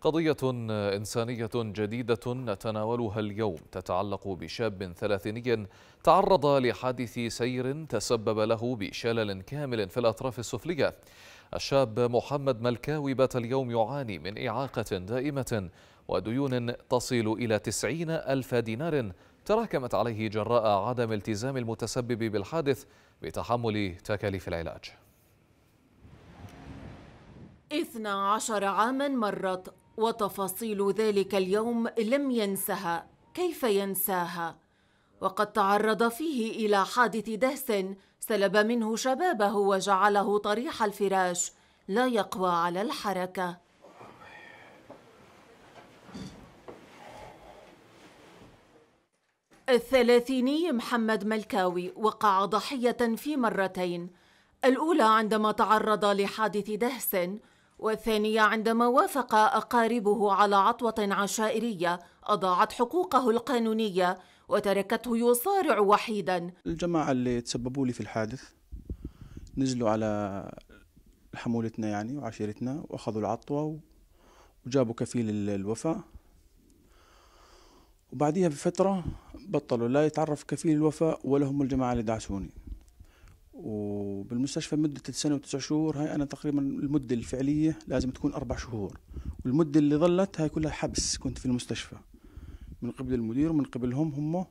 قضية إنسانية جديدة نتناولها اليوم تتعلق بشاب ثلاثيني تعرض لحادث سير تسبب له بشلل كامل في الأطراف السفلية الشاب محمد ملكاوي بات اليوم يعاني من إعاقة دائمة وديون تصل إلى تسعين ألف دينار تراكمت عليه جراء عدم التزام المتسبب بالحادث بتحمل تكاليف العلاج 12 عاما مرت وتفاصيل ذلك اليوم لم ينسها كيف ينساها وقد تعرض فيه الى حادث دهس سلب منه شبابه وجعله طريح الفراش لا يقوى على الحركه الثلاثيني محمد ملكاوي وقع ضحيه في مرتين الاولى عندما تعرض لحادث دهس والثانية عندما وافق أقاربه على عطوة عشائرية أضاعت حقوقه القانونية وتركته يصارع وحيدا الجماعة اللي تسببوا لي في الحادث نزلوا على حمولتنا يعني وعشيرتنا وأخذوا العطوة وجابوا كفيل الوفاء وبعديها بفترة بطلوا لا يتعرف كفيل الوفاء ولا هم الجماعة اللي دعسوني وبالمستشفى مدة سنة وتسع شهور هاي أنا تقريبا المدة الفعلية لازم تكون أربع شهور والمدة اللي ظلت هاي كلها حبس كنت في المستشفى من قبل المدير ومن قبلهم هم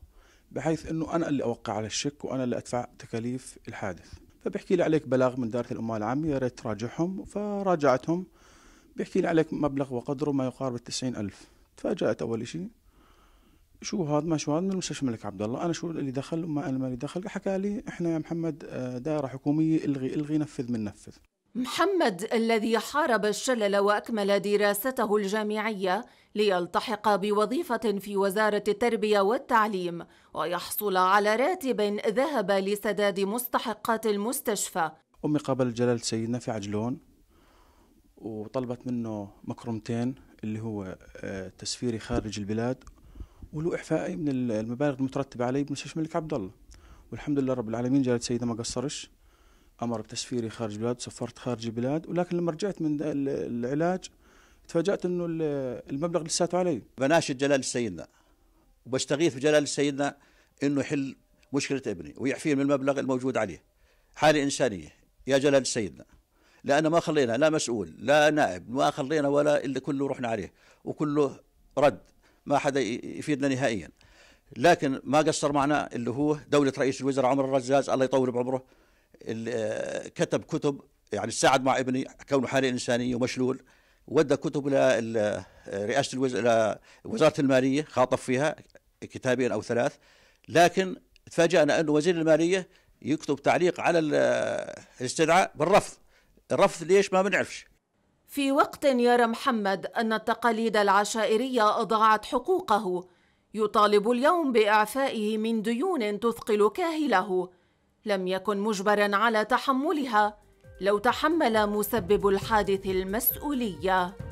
بحيث أنه أنا اللي أوقع على الشك وأنا اللي أدفع تكاليف الحادث فبحكي لي عليك بلاغ من دارة الأموال العامة يا ريت تراجعهم فراجعتهم بحكي لي عليك مبلغ وقدره ما يقارب التسعين ألف تفاجأت أول شيء شو هاد ما شو هاد من المستشفى الملك عبد الله انا شو اللي دخل وما انا مالي دخل حكى لي احنا يا محمد آه، دائره حكوميه الغي الغي نفذ من نفذ محمد الذي حارب الشلل واكمل دراسته الجامعيه ليلتحق بوظيفه في وزاره التربيه والتعليم ويحصل على راتب ذهب لسداد مستحقات المستشفى امي قابلت جلاله سيدنا في عجلون وطلبت منه مكرمتين اللي هو آه، تسفيري خارج البلاد ولو إحفائي من المبالغ المترتبة عليه بمستشفى الملك عبد الله والحمد لله رب العالمين جلالة سيدة ما قصرش أمر بتسفيري خارج البلاد سفرت خارج البلاد ولكن لما رجعت من العلاج تفاجأت أنه المبلغ لساته علي بناشد جلالة سيدنا وبستغيث بجلال سيدنا أنه يحل مشكلة ابني ويعفيه من المبلغ الموجود عليه حالة إنسانية يا جلالة سيدنا لأن ما خلينا لا مسؤول لا نائب ما خلينا ولا اللي كله رحنا عليه وكله رد ما حدا يفيدنا نهائيا لكن ما قصر معنا اللي هو دولة رئيس الوزراء عمر الرزاز الله يطول بعمره اللي آه، كتب كتب يعني ساعد مع ابني كونه حالة إنسانية ومشلول ودى كتب لرئاسة آه، الوزراء وزارة المالية خاطب فيها كتابين أو ثلاث لكن تفاجأنا أنه وزير المالية يكتب تعليق على آه، الاستدعاء بالرفض الرفض ليش ما بنعرفش في وقت يرى محمد أن التقاليد العشائرية أضاعت حقوقه يطالب اليوم بإعفائه من ديون تثقل كاهله لم يكن مجبرا على تحملها لو تحمل مسبب الحادث المسؤوليه